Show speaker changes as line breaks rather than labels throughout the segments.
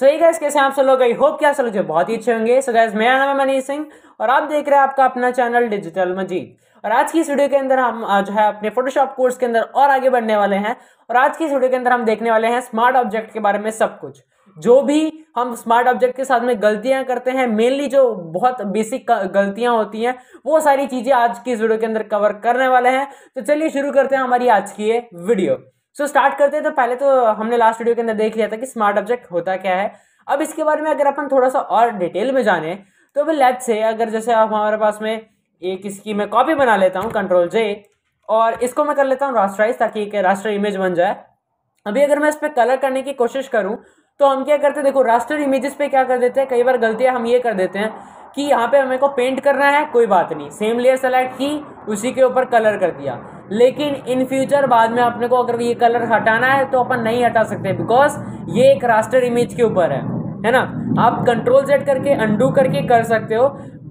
सो ही gas कैसे आप सब लोग आई होप क्या सब लोग बहुत ही अच्छे होंगे सो गैस मेरा नाम है मनीष सिंह और आप देख रहे हैं आपका अपना चैनल डिजिटल मजीद और आज की इस वीडियो के अंदर हम जो है अपने फोटोशॉप कोर्स के अंदर और आगे बढ़ने वाले हैं और आज की इस वीडियो के अंदर हम देखने वाले हैं स्मार्ट ऑब्जेक्ट के बारे में सब कुछ जो भी हम स्मार्ट ऑब्जेक्ट के साथ में गलतियां करते हैं मेनली जो बहुत बेसिक गलतियां होती हैं वो सारी चीज़ें आज की इस वीडियो के अंदर कवर करने वाले हैं तो चलिए शुरू करते हैं हमारी आज की ये वीडियो सो so, स्टार्ट करते हैं तो पहले तो हमने लास्ट वीडियो के अंदर देख लिया था कि स्मार्ट ऑब्जेक्ट होता क्या है अब इसके बारे में अगर अपन थोड़ा सा और डिटेल में जाने तो अभी लेट से अगर जैसे हमारे पास में एक इसकी मैं कॉपी बना लेता हूँ कंट्रोल जे और इसको मैं कर लेता हूँ राष्ट्राइज ताकि एक राष्ट्र इमेज बन जाए अभी अगर मैं इस पर कलर करने की कोशिश करूँ तो हम क्या करते हैं देखो रास्टर इमेजेस पे क्या कर देते हैं कई बार गलतियाँ हम ये कर देते हैं कि यहाँ पे हमें को पेंट करना है कोई बात नहीं सेम लेयर सेलेक्ट की उसी के ऊपर कलर कर दिया लेकिन इन फ्यूचर बाद में अपने को अगर ये कलर हटाना है तो अपन नहीं हटा सकते बिकॉज ये एक रास्टर इमेज के ऊपर है है ना आप कंट्रोल सेट करके अंडू करके कर सकते हो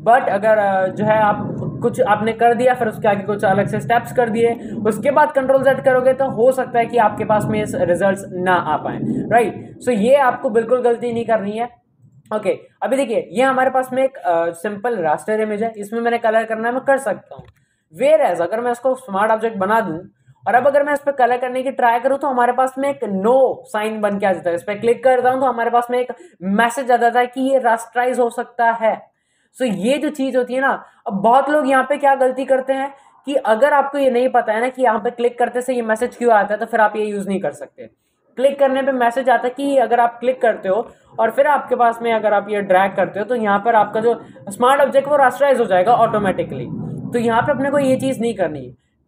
बट अगर जो है आप कुछ आपने कर दिया फिर उसके आगे कुछ अलग से स्टेप्स कर दिए उसके बाद कंट्रोल सेट करोगे तो हो सकता है कि आपके पास में रिजल्ट्स ना आ पाए राइट सो ये आपको बिल्कुल गलती नहीं करनी है ओके okay, अभी देखिए ये हमारे पास में एक सिंपल रास्टर इमेज है इसमें मैंने कलर करना है मैं कर सकता हूँ वेर एज अगर मैं इसको स्मार्ट ऑब्जेक्ट बना दूं और अब अगर मैं इस पर कलर करने की ट्राई करूं तो हमारे पास में एक नो साइन बन के आ जाता है इस पर क्लिक करता हूं तो हमारे पास में एक मैसेज आ जाता है कि ये रास्ट्राइज हो सकता है सो so, ये जो चीज होती है ना अब बहुत लोग यहाँ पे क्या गलती करते हैं कि अगर आपको ये नहीं पता है ना कि यहाँ पे क्लिक करते से ये मैसेज क्यों आता है तो फिर आप ये यूज़ नहीं कर सकते क्लिक करने पे मैसेज आता है कि अगर आप क्लिक करते हो और फिर आपके पास में अगर आप ये ड्रैग करते हो तो यहाँ पर आपका जो स्मार्ट ऑब्जेक्ट वो रास्टराइज हो जाएगा ऑटोमेटिकली तो यहाँ पे अपने को ये चीज़ नहीं करनी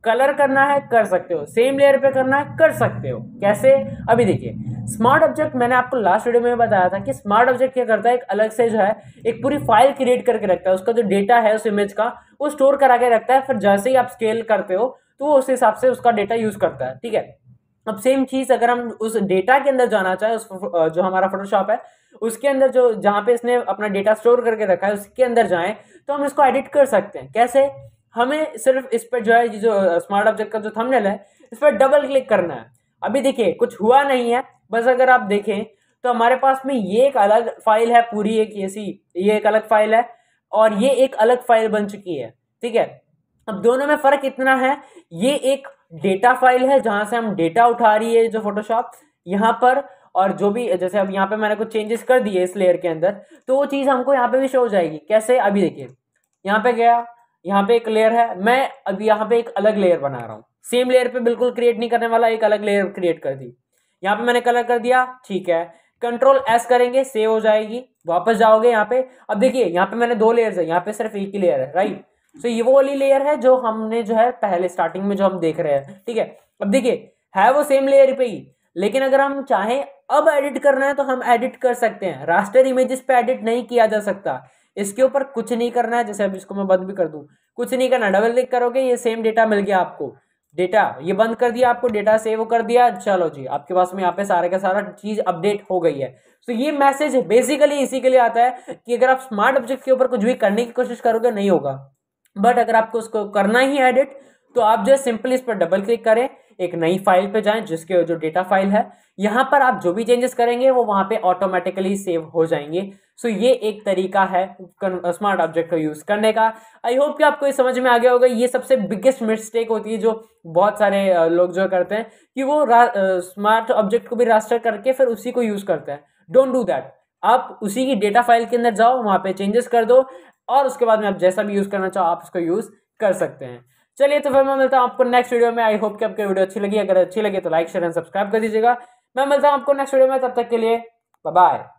कलर करना है कर सकते हो सेम लेयर पे करना है कर सकते हो कैसे अभी देखिए स्मार्ट ऑब्जेक्ट मैंने आपको लास्ट वीडियो में बताया था कि स्मार्ट ऑब्जेक्ट क्या करता है एक अलग से जो है एक पूरी फाइल क्रिएट करके रखता है उसका जो डेटा है उस इमेज का वो स्टोर करा के रखता है फिर जैसे ही आप स्केल करते हो तो वो उस हिसाब से उसका डेटा यूज़ करता है ठीक है अब सेम चीज़ अगर हम उस डेटा के अंदर जाना चाहें उस जो हमारा फोटोशॉप है उसके अंदर जो जहां पे इसने अपना डेटा स्टोर करके रखा है उसके अंदर जाएं तो हम इसको एडिट कर सकते हैं कैसे हमें सिर्फ इस पर जो है जो स्मार्ट ऑब्जेक्ट का जो थंबनेल है इस पर डबल क्लिक करना है अभी देखिए कुछ हुआ नहीं है बस अगर आप देखें तो हमारे पास में ये एक अलग फाइल है पूरी एक ऐसी ये एक अलग फाइल है और ये एक अलग फाइल बन चुकी है ठीक है अब दोनों में फर्क इतना है ये एक डेटा फाइल है जहां से हम डेटा उठा रही है जो फोटोशॉप यहाँ पर और जो भी जैसे अब यहाँ पे मैंने कुछ चेंजेस कर दिए इस लेयर के अंदर तो वो चीज़ हमको यहाँ पे भी शो हो जाएगी कैसे अभी देखिए यहाँ पे गया यहाँ पे एक लेयर है मैं अब यहाँ पे एक अलग लेयर बना रहा हूँ सेम लेयर पे बिल्कुल क्रिएट नहीं करने वाला एक अलग लेयर क्रिएट कर दी यहाँ पे मैंने कलर कर दिया ठीक है कंट्रोल एस करेंगे सेव हो जाएगी वापस जाओगे यहाँ पे अब देखिए यहाँ पे मैंने दो लेयर है यहाँ पे सिर्फ एक ही लेयर है राइट सो so, ये वो वाली लेयर है जो हमने जो है पहले स्टार्टिंग में जो हम देख रहे हैं ठीक है अब देखिए है वो सेम लेयर पे ही लेकिन अगर हम चाहें अब एडिट करना है तो हम एडिट कर सकते हैं रास्टर इमेजेस पे एडिट नहीं किया जा सकता इसके ऊपर कुछ नहीं करना है जैसे अब इसको मैं बंद भी कर दूं कुछ नहीं करना डबल क्लिक करोगे ये सेम डेटा मिल गया आपको डेटा ये बंद कर दिया आपको डेटा सेव कर दिया चलो जी आपके पास में यहाँ पे सारे का सारा चीज अपडेट हो गई है तो ये मैसेज बेसिकली इसी के लिए आता है कि अगर आप स्मार्ट ऑब्जेक्ट के ऊपर कुछ भी करने की कोशिश करोगे नहीं होगा बट अगर आपको उसको करना ही एडिट तो आप जो सिंपली इस पर डबल क्लिक करें एक नई फाइल पे जाएं जिसके जो डेटा फाइल है यहाँ पर आप जो भी चेंजेस करेंगे वो वहाँ पे ऑटोमेटिकली सेव हो जाएंगे सो ये एक तरीका है स्मार्ट ऑब्जेक्ट का यूज़ करने का आई होप कि आपको ये समझ में आ गया होगा ये सबसे बिगेस्ट मिस्टेक होती है जो बहुत सारे लोग जो करते हैं कि वो स्मार्ट ऑब्जेक्ट को भी रास्टर करके फिर उसी को यूज़ करते हैं डोंट डू दैट आप उसी की डेटा फाइल के अंदर जाओ वहाँ पे चेंजेस कर दो और उसके बाद में आप जैसा भी यूज़ करना चाहो आप उसको यूज़ कर सकते हैं चलिए तो फिर मैं मिलता हूँ आपको नेक्स्ट वीडियो में आई होप कि आपको वीडियो अच्छी लगी अगर अच्छी लगी तो लाइक शेयर एंड सब्सक्राइब कर दीजिएगा मैं मिलता हूँ आपको नेक्स्ट वीडियो में तब तक के लिए बाय